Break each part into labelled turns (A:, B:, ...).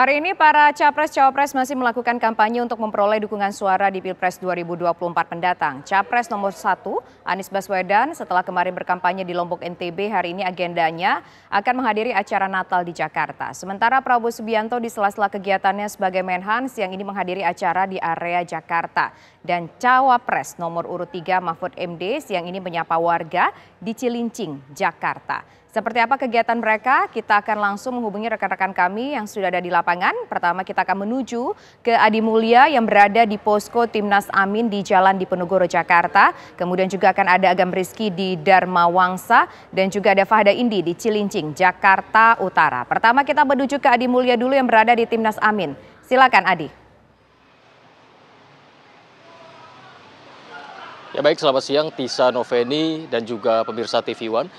A: Hari ini para capres-cawapres masih melakukan kampanye untuk memperoleh dukungan suara di Pilpres 2024 mendatang. Capres nomor satu, Anies Baswedan, setelah kemarin berkampanye di Lombok NTB, hari ini agendanya akan menghadiri acara Natal di Jakarta. Sementara Prabowo Subianto di sela-sela kegiatannya sebagai Menhan, siang ini menghadiri acara di area Jakarta. Dan cawapres nomor urut 3 Mahfud MD siang ini menyapa warga di Cilincing, Jakarta. Seperti apa kegiatan mereka? Kita akan langsung menghubungi rekan-rekan kami yang sudah ada di lapangan. Pertama kita akan menuju ke Adi Mulia yang berada di posko Timnas Amin di Jalan Diponegoro, Jakarta. Kemudian juga akan ada Agam Rizky di Dharma Wangsa dan juga ada Fahda Indi di Cilincing, Jakarta Utara. Pertama kita menuju ke Adi Mulia dulu yang berada di Timnas Amin. Silakan Adi.
B: Ya baik, selamat siang Tisa Noveni dan juga pemirsa TV One.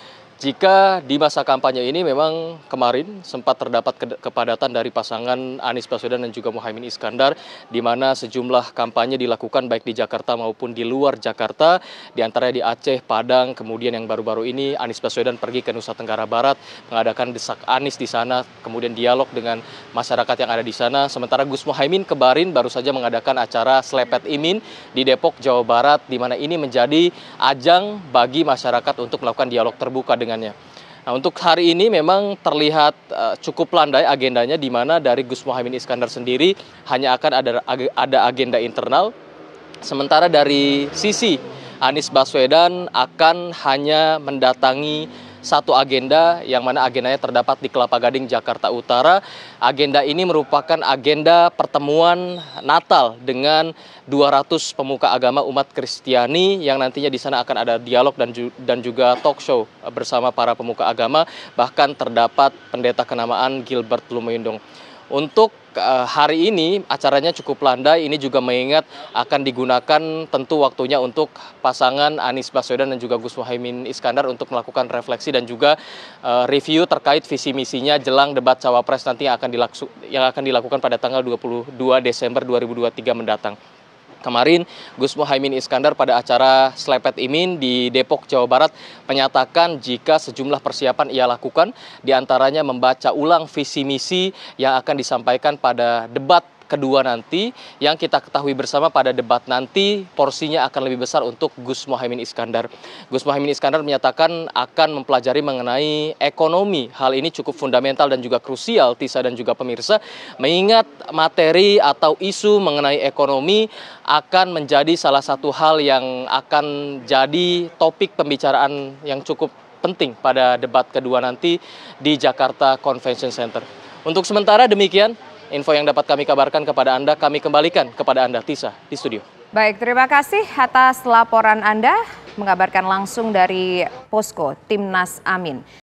B: Jika di masa kampanye ini memang kemarin sempat terdapat kepadatan dari pasangan Anies Baswedan dan juga Muhaymin Iskandar di mana sejumlah kampanye dilakukan baik di Jakarta maupun di luar Jakarta di antara di Aceh, Padang, kemudian yang baru-baru ini Anies Baswedan pergi ke Nusa Tenggara Barat mengadakan desak Anies di sana kemudian dialog dengan masyarakat yang ada di sana sementara Gus Muhaymin kebarin baru saja mengadakan acara Slepet Imin di Depok, Jawa Barat di mana ini menjadi ajang bagi masyarakat untuk melakukan dialog terbuka dengan Nah, untuk hari ini memang terlihat uh, cukup landai agendanya di mana dari Gus Muhaimin Iskandar sendiri hanya akan ada ada agenda internal sementara dari sisi Anies Baswedan akan hanya mendatangi satu agenda yang mana agendanya terdapat di Kelapa Gading, Jakarta Utara. Agenda ini merupakan agenda pertemuan Natal dengan 200 pemuka agama umat Kristiani yang nantinya di sana akan ada dialog dan dan juga talk show bersama para pemuka agama bahkan terdapat pendeta kenamaan Gilbert Lumindong. Untuk eh, hari ini acaranya cukup landai. Ini juga mengingat akan digunakan tentu waktunya untuk pasangan Anies Baswedan dan juga Gus Muhaimin Iskandar untuk melakukan refleksi dan juga eh, review terkait visi misinya jelang debat cawapres nanti yang akan dilakukan pada tanggal 22 Desember 2023 mendatang. Kemarin Gus Muhaymin Iskandar pada acara Slepet Imin di Depok, Jawa Barat menyatakan jika sejumlah persiapan ia lakukan diantaranya membaca ulang visi misi yang akan disampaikan pada debat kedua nanti yang kita ketahui bersama pada debat nanti porsinya akan lebih besar untuk Gus Mohaimin Iskandar. Gus Mohaimin Iskandar menyatakan akan mempelajari mengenai ekonomi. Hal ini cukup fundamental dan juga krusial Tisa dan juga pemirsa mengingat materi atau isu mengenai ekonomi akan menjadi salah satu hal yang akan jadi topik pembicaraan yang cukup penting pada debat kedua nanti di Jakarta Convention Center. Untuk sementara demikian info yang dapat kami kabarkan kepada Anda, kami kembalikan kepada Anda, Tisa, di studio.
A: Baik, terima kasih atas laporan Anda, mengabarkan langsung dari Posko, Timnas Amin.